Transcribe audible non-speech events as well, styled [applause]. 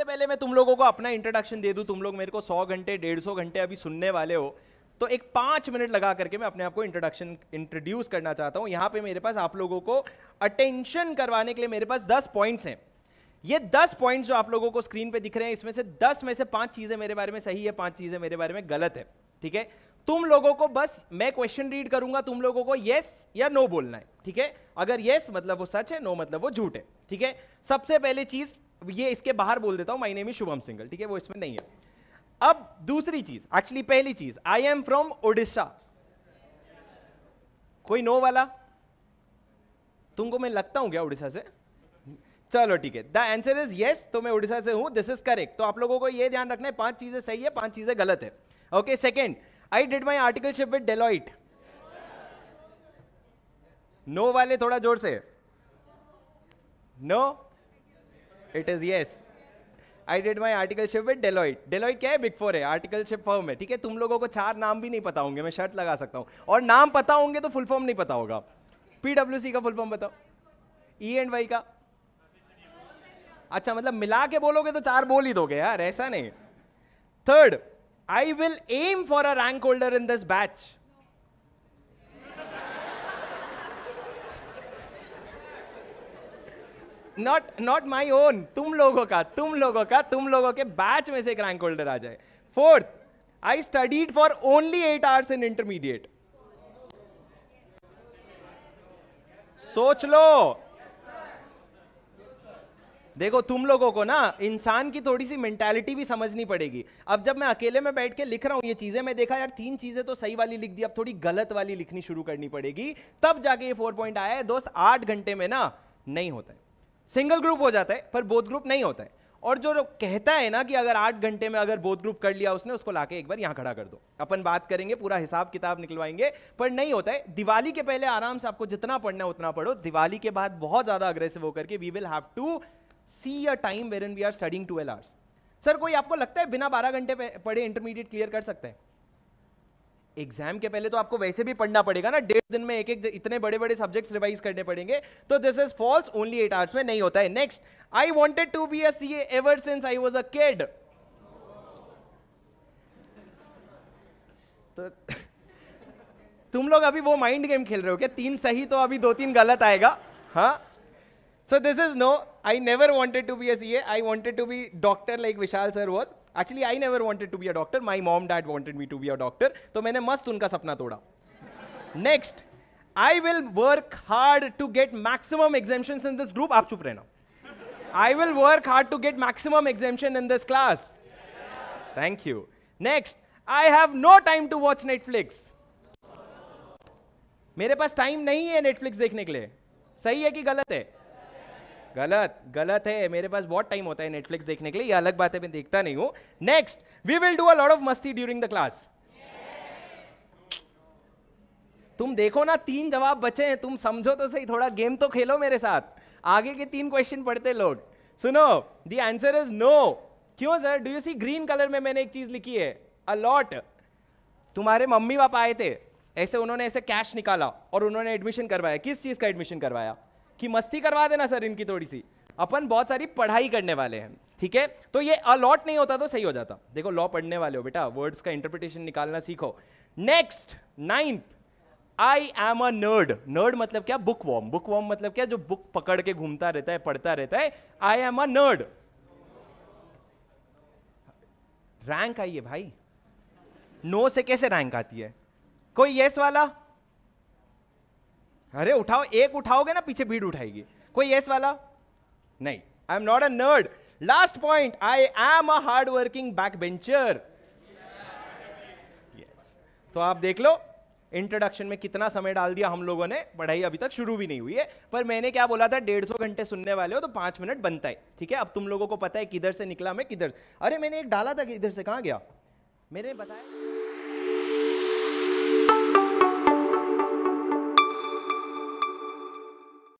सबसे पहले मैं तुम लोगों को अपना इंट्रोडक्शन दे दूं तुम लोग मेरे को सौ घंटे डेढ़ सौ घंटे अभी सुनने वाले हो तो एक पांच मिनट लगा करके मैं अपने आप को इंट्रोडक्शन इंट्रोड्यूस करना चाहता हूं यहां पे मेरे पास आप लोगों को अटेंशन करवाने के लिए मेरे पास दस पॉइंट्स हैं ये दस पॉइंट्स जो आप लोगों को स्क्रीन पे दिख रहे हैं इसमें से दस में से पांच चीज़ें मेरे बारे में सही है पांच चीज़ें मेरे बारे में गलत है ठीक है तुम लोगों को बस मैं क्वेश्चन रीड करूंगा तुम लोगों को यस या नो बोलना है ठीक है अगर यस मतलब वो सच है नो मतलब वो झूठ है ठीक है सबसे पहले चीज़ ये इसके बाहर बोल देता हूं माई नेम शुभम सिंगल ठीक है वो इसमें नहीं है अब दूसरी चीज एक्चुअली पहली चीज आई एम फ्रॉम ओडिशा कोई नो वाला तुमको मैं लगता हूं क्या उड़ीसा से चलो ठीक है द आंसर इज यस तो मैं उड़ीसा से हूं दिस इज करेक्ट तो आप लोगों को यह ध्यान रखना है पांच चीजें सही है पांच चीजें गलत है okay second I did my articleship with Deloitte no वाले थोड़ा जोर से no no? It is yes I did my articleship with Deloitte Deloitte क्या है बिग फोर है आर्टिकलशिप फॉर्म है ठीक है तुम लोगों को चार नाम भी नहीं पता होंगे मैं शर्ट लगा सकता हूँ और नाम पता होंगे तो फुल फॉर्म नहीं पता होगा पीडब्ल्यू का फुल फॉर्म बताओ ई एंड वाई का अच्छा मतलब मिला के बोलोगे तो चार बोल ही दोगे यार ऐसा नहीं third I will aim for a rank holder in this batch not not my own तुम लोगों का तुम लोगों का तुम लोगों के बैच में से एक रैंक होल्डर आ जाए fourth I studied for only eight hours in intermediate सोच लो देखो तुम लोगों को ना इंसान की थोड़ी सी मेंटालिटी भी समझनी पड़ेगी अब जब मैं अकेले में बैठ के लिख रहा हूं ये चीजें मैं देखा यार तीन चीजें तो सही वाली लिख दी अब थोड़ी गलत वाली लिखनी शुरू करनी पड़ेगी तब जाके ये फोर पॉइंट आया है दोस्त आठ घंटे में ना नहीं होता है सिंगल ग्रुप हो जाता है पर बोध ग्रुप नहीं होता है और जो कहता है ना कि अगर आठ घंटे में अगर बोध ग्रुप कर लिया उसने उसको लाके एक बार यहां खड़ा कर दो अपन बात करेंगे पूरा हिसाब किताब निकलवाएंगे पर नहीं होता है दिवाली के पहले आराम से आपको जितना पढ़ना है उतना पढ़ो दिवाली के बाद बहुत ज़्यादा अग्रेसिव होकर के we will have to see a time where and we are studying all hours sir कोई आपको लगता है बिना बारह घंटे पढ़े इंटरमीडिएट क्लियर कर सकते हैं एग्जाम के पहले तो आपको वैसे भी पढ़ना पड़ेगा ना डेढ़ दिन में एक एक इतने बड़े बड़े सब्जेक्ट्स रिवाइज करने पड़ेंगे तो this is false only eight hours में नहीं होता है next I wanted to be C ever since I was a kid तो [laughs] तुम लोग अभी वो माइंड गेम खेल रहे हो क्या तीन सही तो अभी दो तीन गलत आएगा हाँ So this is no, I never wanted to be a CA. I wanted to be doctor like Vishal sir was. Actually, I never wanted to be a doctor. My mom dad wanted me to be a doctor. So I must उनका सपना तोड़ा Next, I will work hard to get maximum exemptions in this group. आप चुप रहना I will work hard to get maximum exemption in this class. Thank you. Next, I have no time to watch Netflix. मेरे पास time नहीं है Netflix देखने के लिए सही है कि गलत गलत गलत है मेरे पास बहुत टाइम होता है नेटफ्लिक्स देखने के लिए ये अलग बात है मैं देखता नहीं हूं next we will do a lot of मस्ती ड्यूरिंग द क्लास तुम देखो ना तीन जवाब बचे हैं तुम समझो तो सही थोड़ा गेम तो खेलो मेरे साथ आगे के तीन क्वेश्चन पढ़ते लोग सुनो द आंसर इज नो क्यों sir do you see green colour में मैंने एक चीज लिखी है अलॉट तुम्हारे मम्मी पापा आए थे ऐसे उन्होंने ऐसे कैश निकाला और उन्होंने एडमिशन करवाया किस चीज का एडमिशन करवाया कि मस्ती करवा देना सर इनकी थोड़ी सी अपन बहुत सारी पढ़ाई करने वाले हैं ठीक है तो ये अलॉट नहीं होता तो सही हो जाता देखो लॉ पढ़ने वाले हो बेटा वर्ड्स का इंटरप्रिटेशन निकालना सीखो next ninth I am a nerd nerd मतलब क्या बुक वॉम बुक वॉम मतलब क्या जो बुक पकड़ के घूमता रहता है पढ़ता रहता है I am a nerd rank आई है भाई नो no से कैसे रैंक आती है कोई येस वाला अरे उठाओ एक उठाओगे ना पीछे भीड़ उठाएगी कोई यस वाला नहीं I am not a nerd last point I am a hard working back bencher yes तो आप देख लो इंट्रोडक्शन में कितना समय डाल दिया हम लोगों ने पढ़ाई अभी तक शुरू भी नहीं हुई है पर मैंने क्या बोला था डेढ़ सौ घंटे सुनने वाले हो तो पांच मिनट बनता है ठीक है अब तुम लोगों को पता है किधर से निकला मैं किधर अरे मैंने एक डाला था कि इधर से कहाँ गया मैंने बताया